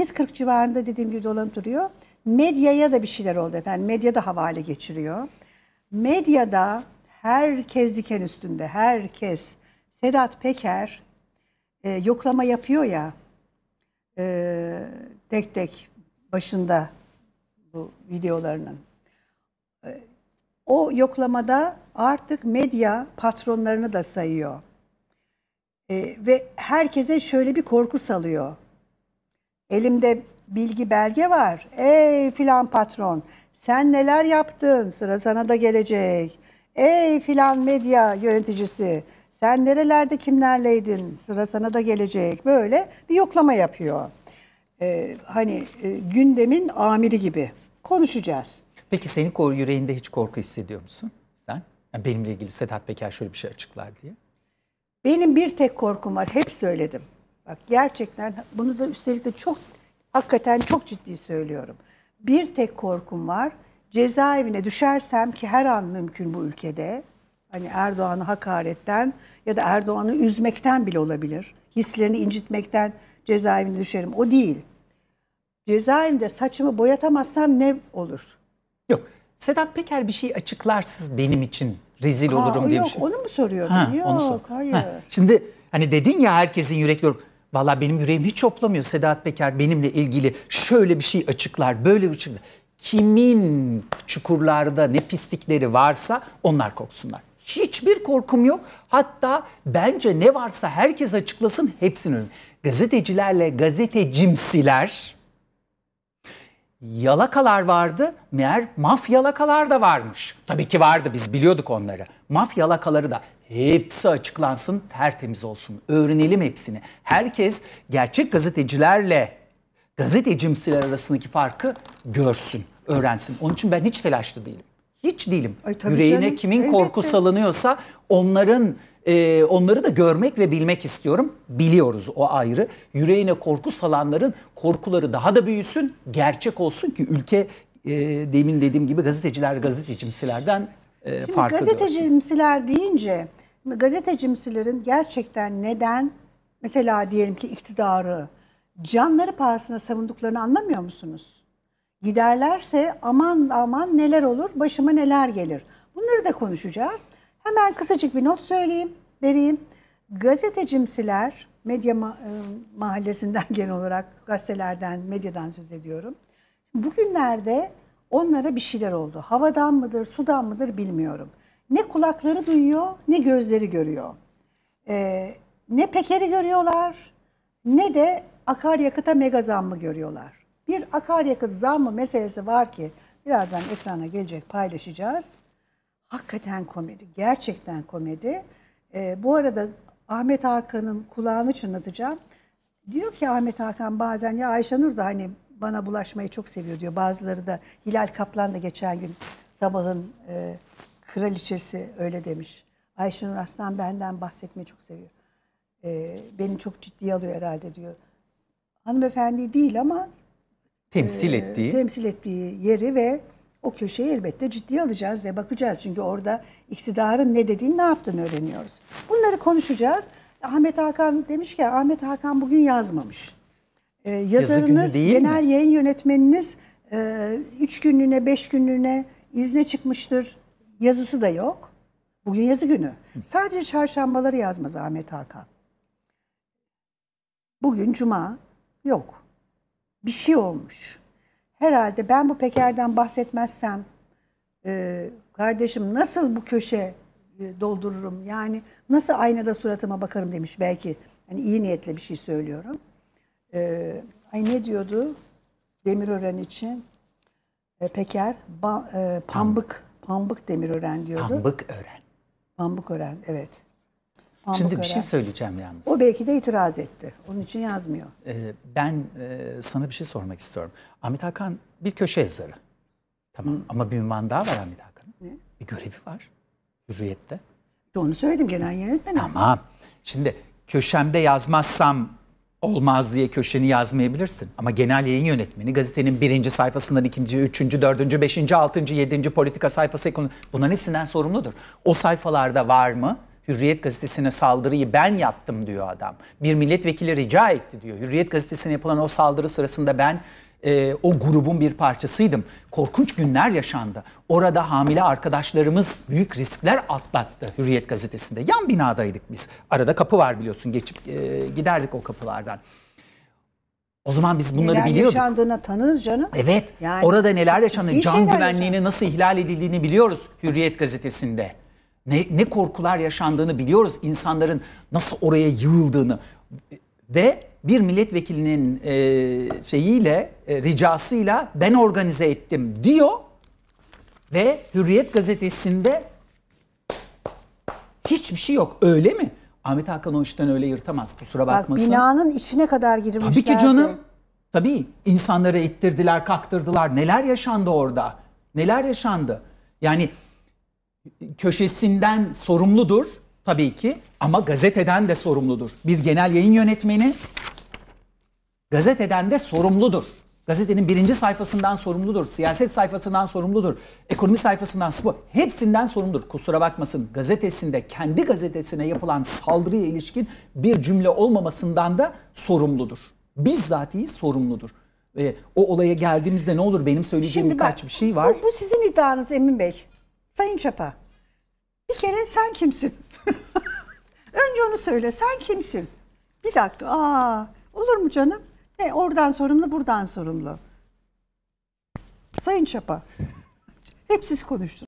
8.40 civarında dediğim gibi dolanıp duruyor. Medyaya da bir şeyler oldu efendim. Medya da havale geçiriyor. Medyada herkes diken üstünde. Herkes. Sedat Peker e, yoklama yapıyor ya. E, tek tek başında bu videolarının. E, o yoklamada artık medya patronlarını da sayıyor. E, ve herkese şöyle bir korku salıyor. Elimde bilgi belge var. Ey filan patron sen neler yaptın sıra sana da gelecek. Ey filan medya yöneticisi sen nerelerde kimlerleydin sıra sana da gelecek. Böyle bir yoklama yapıyor. Ee, hani e, gündemin amiri gibi konuşacağız. Peki senin yüreğinde hiç korku hissediyor musun sen? Yani benimle ilgili Sedat Peker şöyle bir şey açıklar diye. Benim bir tek korkum var. Hep söyledim. Bak gerçekten bunu da üstelik de çok Hakikaten çok ciddi söylüyorum. Bir tek korkum var. Cezaevine düşersem ki her an mümkün bu ülkede. Hani Erdoğan'ı hakaretten ya da Erdoğan'ı üzmekten bile olabilir. Hislerini incitmekten cezaevine düşerim. O değil. Cezaevinde saçımı boyatamazsam ne olur? Yok. Sedat Peker bir şey açıklarsız benim için rezil ha, olurum diye yok, bir şey. Onu mu soruyordun? Ha, yok onu sor. hayır. Ha, şimdi hani dedin ya herkesin yürek yorum. Valla benim yüreğim hiç hoplamıyor Sedat Peker benimle ilgili şöyle bir şey açıklar, böyle bir şey. Kimin çukurlarda ne pislikleri varsa onlar korksunlar. Hiçbir korkum yok. Hatta bence ne varsa herkes açıklasın hepsinin Gazetecilerle gazetecimsiler yalakalar vardı. Meğer mafyalakalar da varmış. Tabii ki vardı biz biliyorduk onları. Mafyalakaları da hepsi açıklansın tertemiz olsun. Öğrenelim hepsini. Herkes gerçek gazetecilerle gazetecimsiler arasındaki farkı görsün, öğrensin. Onun için ben hiç telaşlı değilim. Hiç değilim. Ay, Yüreğine canım, kimin elbette. korku salınıyorsa onların e, onları da görmek ve bilmek istiyorum. Biliyoruz o ayrı. Yüreğine korku salanların korkuları daha da büyüsün, gerçek olsun ki ülke e, demin dediğim gibi gazeteciler gazetecimsilerden e, farklı gazetecimsiler deyince gazetecimsilerin gerçekten neden mesela diyelim ki iktidarı canları pahasına savunduklarını anlamıyor musunuz? giderlerse aman aman neler olur, başıma neler gelir. Bunları da konuşacağız. Hemen kısacık bir not söyleyeyim, vereyim. Gazetecimsiler, medya ma e, mahallesinden genel olarak gazetelerden, medyadan söz ediyorum. Bugünlerde onlara bir şeyler oldu. Havadan mıdır, sudan mıdır bilmiyorum. Ne kulakları duyuyor, ne gözleri görüyor. Ee, ne pekeri görüyorlar, ne de akaryakıta mega zammı görüyorlar. Bir akaryakıt zammı meselesi var ki birazdan ekrana gelecek paylaşacağız. Hakikaten komedi, gerçekten komedi. Ee, bu arada Ahmet Hakan'ın kulağını çınlatacağım. Diyor ki Ahmet Hakan bazen ya Ayşenur da hani bana bulaşmayı çok seviyor diyor. Bazıları da Hilal Kaplan da geçen gün sabahın e, kraliçesi öyle demiş. Ayşenur Aslan benden bahsetmeyi çok seviyor. E, beni çok ciddiye alıyor herhalde diyor. Hanımefendi değil ama temsil ee, ettiği temsil ettiği yeri ve o köşeyi elbette ciddiye alacağız ve bakacağız. Çünkü orada iktidarın ne dediğini ne yaptığını öğreniyoruz. Bunları konuşacağız. Ahmet Hakan demiş ki Ahmet Hakan bugün yazmamış. E, yazarınız, genel mi? yayın yönetmeniniz 3 e, üç günlüğüne, 5 günlüğüne izne çıkmıştır. Yazısı da yok. Bugün yazı günü. Sadece çarşambaları yazmaz Ahmet Hakan. Bugün cuma yok bir şey olmuş. Herhalde ben bu pekerden bahsetmezsem e, kardeşim nasıl bu köşe e, doldururum? Yani nasıl aynada suratıma bakarım demiş belki. yani iyi niyetle bir şey söylüyorum. E, ay ne diyordu Demirören için? E, Peker, ba, e, pambık, pambık Demirören diyordu. Pambık ören. Pambık ören, evet. Pamukara. Şimdi bir şey söyleyeceğim yalnız. O belki de itiraz etti. Onun için yazmıyor. Ee, ben e, sana bir şey sormak istiyorum. Amit Hakan bir köşe yazarı. Tamam Hı. ama bir ünvan daha var Amit Hakan'ın. Ne? Bir görevi var. Hürriyette. De onu söyledim genel yönetmen. Tamam. Şimdi köşemde yazmazsam olmaz diye köşeni yazmayabilirsin. Ama genel yayın yönetmeni gazetenin birinci sayfasından ikinci, üçüncü, dördüncü, beşinci, altıncı, yedinci politika sayfası ekonomi bunların hepsinden sorumludur. O sayfalarda var mı? Hürriyet gazetesine saldırıyı ben yaptım diyor adam. Bir milletvekili rica etti diyor. Hürriyet gazetesine yapılan o saldırı sırasında ben e, o grubun bir parçasıydım. Korkunç günler yaşandı. Orada hamile arkadaşlarımız büyük riskler atlattı Hürriyet gazetesinde. Yan binadaydık biz. Arada kapı var biliyorsun. Geçip e, giderdik o kapılardan. O zaman biz bunları neler biliyorduk. Neler yaşandığına tanırız canım. Evet. Yani, orada neler yaşandığını, can güvenliğini yaşandı. nasıl ihlal edildiğini biliyoruz Hürriyet gazetesinde. Ne, ne korkular yaşandığını biliyoruz. insanların nasıl oraya yığıldığını. Ve bir milletvekilinin e, şeyiyle, e, ricasıyla ben organize ettim diyor. Ve Hürriyet gazetesinde hiçbir şey yok. Öyle mi? Ahmet Hakan o işten öyle yırtamaz kusura bakmasın. Bak, binanın içine kadar girmişler. Tabii ki canım. Tabii insanları ittirdiler, kaktırdılar. Neler yaşandı orada? Neler yaşandı? Yani köşesinden sorumludur tabii ki ama gazeteden de sorumludur. Bir genel yayın yönetmeni gazeteden de sorumludur. Gazetenin birinci sayfasından sorumludur, siyaset sayfasından sorumludur, ekonomi sayfasından, spor, hepsinden sorumludur. Kusura bakmasın gazetesinde, kendi gazetesine yapılan saldırıya ilişkin bir cümle olmamasından da sorumludur. Bizzatihi sorumludur. E, o olaya geldiğimizde ne olur benim söyleyeceğim Şimdi birkaç bak, bir şey var. Bu, bu sizin iddianız Emin Bey. Sayın Çapa, bir kere sen kimsin? Önce onu söyle, sen kimsin? Bir dakika, aa olur mu canım? Ne, oradan sorumlu, buradan sorumlu. Sayın Çapa, hep siz konuştunuz.